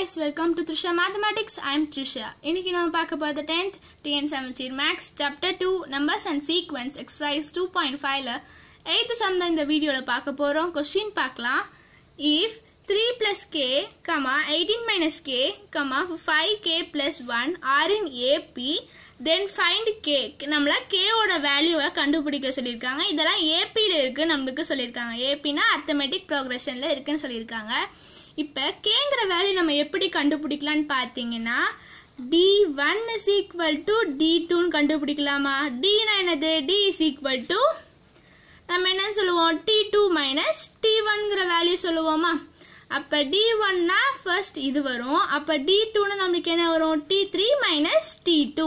Guys welcome to Trisha mathematics I'm Trisha இன்னைக்கு நம்ம பார்க்க போகிறது டென்த் டிஎன் செவன்சீர் maths chapter two numbers and sequence exercise two point ஃபைவ்ல எயித்து சம் தான் இந்த வீடியோவில் பார்க்க போகிறோம் கொஷின் பார்க்கலாம் if 3 plus k, 18 minus k, 5k plus 1 are in AP. Then find K நம்மளை கேவோட வேல்யூவை கண்டுபிடிக்க சொல்லியிருக்காங்க இதெல்லாம் ஏபியில் இருக்குது நம்மளுக்கு சொல்லியிருக்காங்க ஏபினா அத்தமெட்டிக் ப்ரோக்ரஷனில் சொல்லிருக்காங்க. சொல்லியிருக்காங்க இப்போ இங்கர வேல்யூ நம்ம எப்படி கண்டுபிடிக்கலான்னு பார்த்தீங்கன்னா T one is equal to T டூன்னு கண்டுபிடிக்கலாமா டினா என்னது டி is equal to, நம்ம என்ன சொல்லுவோம் டி டூ மைனஸ் டி ஒன்ங்கிற வேல்யூ சொல்லுவோமா அப்போ டி ஒன்னா ஃபர்ஸ்ட் இது வரும் அப்போ டி டூன்னு நம்மளுக்கு என்ன வரும் T three minus T two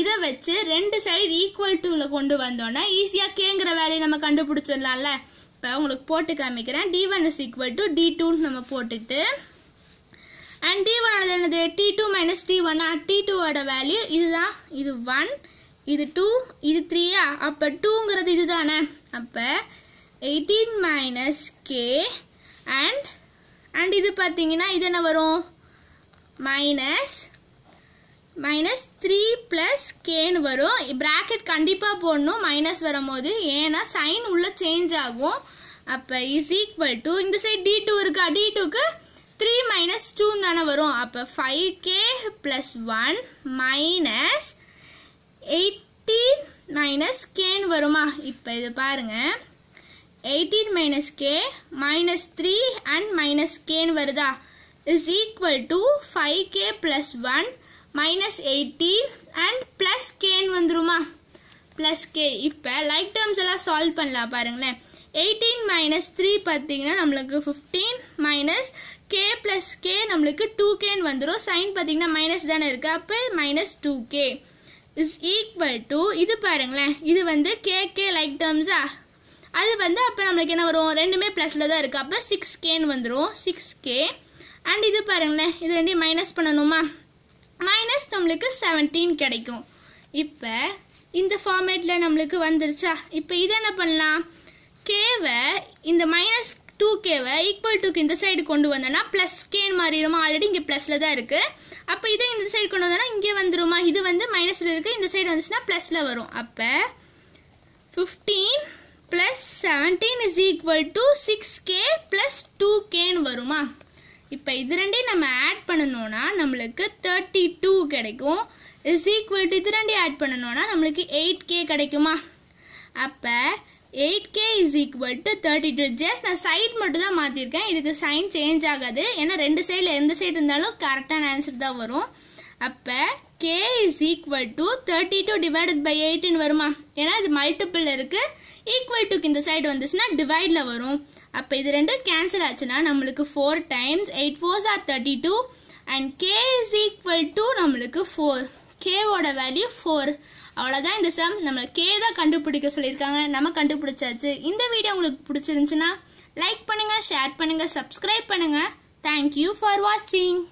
இதை வச்சு ரெண்டு சைடு ஈக்குவல் டூவில் கொண்டு வந்தோன்னா ஈஸியாக கேங்கிற வேலையை நம்ம கண்டுபிடிச்சிடலாம்ல இப்போ உங்களுக்கு போட்டு காமிக்கிறேன் T one is equal to T டூன்னு நம்ம போட்டுட்டு அண்ட் டி ஒனோட என்னது டி டூ மைனஸ் டி ஒன்னா டி டூவோட வேல்யூ இதுதான் இது ஒன் இது டூ இது த்ரீயா அப்போ டூங்கிறது இது தானே அப்போ eighteen minus K and and இது பார்த்தீங்கன்னா இது என்ன வரும் மைனஸ் மைனஸ் த்ரீ ப்ளஸ் கேன்னு வரும் ப்ராக்கெட் கண்டிப்பாக போடணும் மைனஸ் வரும்போது ஏன்னா சைன் உள்ளே சேஞ்ச் ஆகும் அப்போ இஸ் ஈக்குவல் டு இந்த சைட் டி டூ இருக்கா டி டூக்கு த்ரீ மைனஸ் டூ தானே வரும் அப்போ five K plus one minus eighteen minus கேன்னு வருமா இப்போ இது பாருங்கள் eighteen minus K minus three and minus கேன்னு வருதா is equal to five K plus one minus eighteen and plus கேன்னு வந்துருமா ப்ளஸ் கே இப்போ லைக் டேர்ம்ஸ் எல்லாம் சால்வ் பண்ணலாம் பாருங்களேன் எயிட்டீன் மைனஸ் த்ரீ பார்த்தீங்கன்னா நம்மளுக்கு fifteen minus K plus K நம்மளுக்கு டூ கேன்னு வந்துடும் சைன் பார்த்தீங்கன்னா மைனஸ் தானே இருக்குது அப்போ minus two K is equal to இது பாருங்களேன் இது வந்து கே கே லைக் டேர்ம்ஸா அது வந்து அப்போ நம்மளுக்கு என்ன வரும் ரெண்டுமே ப்ளஸில் தான் இருக்குது அப்போ சிக்ஸ் கேன்னு வந்துடும் சிக்ஸ் கே அண்ட் இது பாருங்களேன் இது ரெண்டையும் மைனஸ் பண்ணணுமா மைனஸ் நம்மளுக்கு செவன்டீன் கிடைக்கும் இப்போ இந்த ஃபார்மேட்டில் நம்மளுக்கு வந்துருச்சா இப்போ இதை என்ன பண்ணலாம் கேவை இந்த மைனஸ் டூ கேவை ஈக்குவல் டூக்கு இந்த சைடு கொண்டு வந்தோம்னா ப்ளஸ் கேன்னு மாறிடுமா ஆல்ரெடி இங்கே ப்ளஸில் தான் இருக்குது அப்போ இதை இந்த சைடு கொண்டு வந்தோன்னா இங்கே வந்துருமா இது வந்து மைனஸில் இருக்குது இந்த சைடு வந்துச்சுன்னா ப்ளஸில் வரும் அப்போ fifteen plus seventeen is equal to six K plus two கேன்னு வருமா இப்போ இது ரெண்டையும் நம்ம ஆட் பண்ணணும்னா நம்மளுக்கு தேர்ட்டி டூ கிடைக்கும் இஸ் ஈக்குவல் டு இது ரெண்டையும் ஆட் பண்ணணும்னா நம்மளுக்கு எயிட் கே கிடைக்குமா அப்போ eight K is equal to thirty two just நான் சைட் மட்டும் தான் மாற்றிருக்கேன் இதுக்கு சைன் சேஞ்ச் ஆகாது ஏன்னா ரெண்டு சைடில் எந்த சைடு இருந்தாலும் கரெக்டான ஆன்சர் தான் வரும் அப்போ K is equal to thirty two divided by எயிட்டுன்னு வருமா ஏன்னா இது மல்டிப்பிள் இருக்குது ஈக்குவல் டுக்கு இந்த சைடு வந்துச்சுன்னா டிவைடில் வரும் அப்போ இது ரெண்டும் கேன்சல் ஆச்சுன்னா நம்மளுக்கு four times eight fours are thirty two and K is equal to நம்மளுக்கு ஃபோர் கேவோட வேல்யூ ஃபோர் அவ்வளோதான் இந்த சம் நம்மளை கே தான் கண்டுபிடிக்க சொல்லியிருக்காங்க நம்ம கண்டுபிடிச்சாச்சு இந்த வீடியோ உங்களுக்கு பிடிச்சிருந்துச்சுன்னா லைக் பண்ணுங்கள் ஷேர் பண்ணுங்கள் சப்ஸ்கிரைப் பண்ணுங்கள் தேங்க்யூ ஃபார் வாட்சிங்